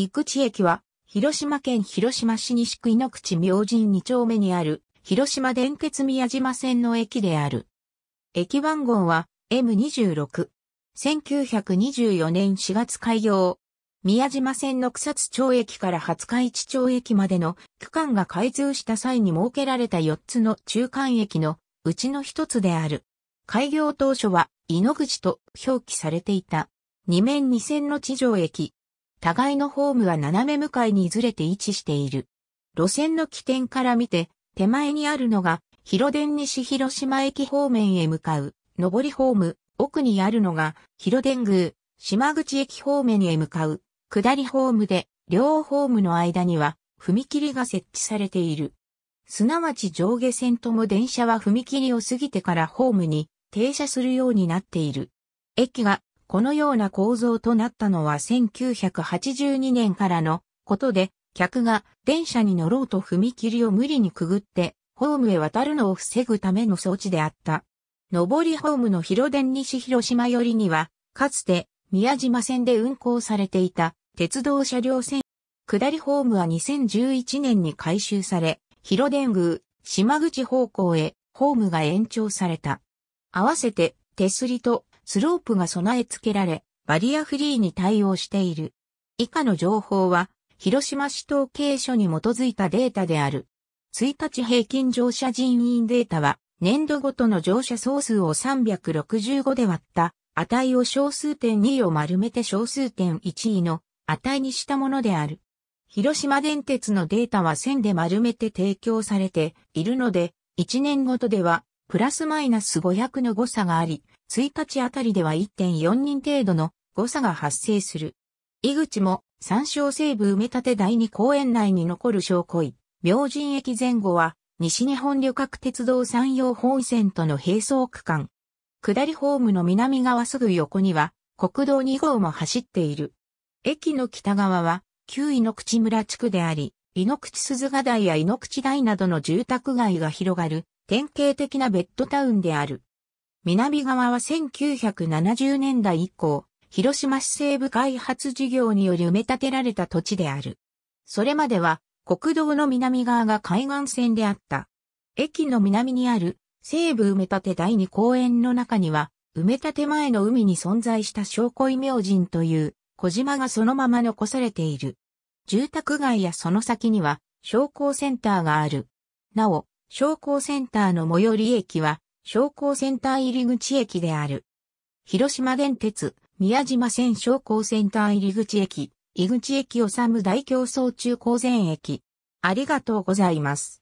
井口駅は、広島県広島市西区井の口明神2丁目にある、広島電鉄宮島線の駅である。駅番号は M26。1924年4月開業。宮島線の草津町駅から廿日市町駅までの区間が開通した際に設けられた4つの中間駅のうちの1つである。開業当初は井の口と表記されていた。2面2線の地上駅、互いのホームは斜め向かいにずれて位置している。路線の起点から見て、手前にあるのが、広電西広島駅方面へ向かう、上りホーム、奥にあるのが、広電宮、島口駅方面へ向かう、下りホームで、両ホームの間には、踏切が設置されている。すなわち上下線とも電車は踏切を過ぎてからホームに停車するようになっている。駅がこのような構造となったのは1982年からのことで、客が電車に乗ろうと踏切を無理にくぐって、ホームへ渡るのを防ぐための装置であった。上りホームの広電西広島寄りには、かつて宮島線で運行されていた鉄道車両線。下りホームは2011年に改修され、広電宮、島口方向へホームが延長された。合わせて手すりとスロープが備え付けられ、バリアフリーに対応している。以下の情報は、広島市統計所に基づいたデータである。1日平均乗車人員データは、年度ごとの乗車総数を365で割った、値を小数点2を丸めて小数点1位の値にしたものである。広島電鉄のデータは線で丸めて提供されているので、1年ごとではプラスマイナス500の誤差があり、1日あたりでは1.4人程度の誤差が発生する。井口も山椒西部埋め立て第2公園内に残る小恋、明神駅前後は西日本旅客鉄道山陽本線との並走区間。下りホームの南側すぐ横には国道2号も走っている。駅の北側は旧井の口村地区であり、井の口鈴ヶ台や井の口台などの住宅街が広がる典型的なベッドタウンである。南側は1970年代以降、広島市西部開発事業により埋め立てられた土地である。それまでは国道の南側が海岸線であった。駅の南にある西部埋め立て第二公園の中には、埋め立て前の海に存在した小恋明神という小島がそのまま残されている。住宅街やその先には商工センターがある。なお、商工センターの最寄り駅は商工センター入口駅である。広島電鉄、宮島線商工センター入口駅、井口駅をむ大競争中高前駅。ありがとうございます。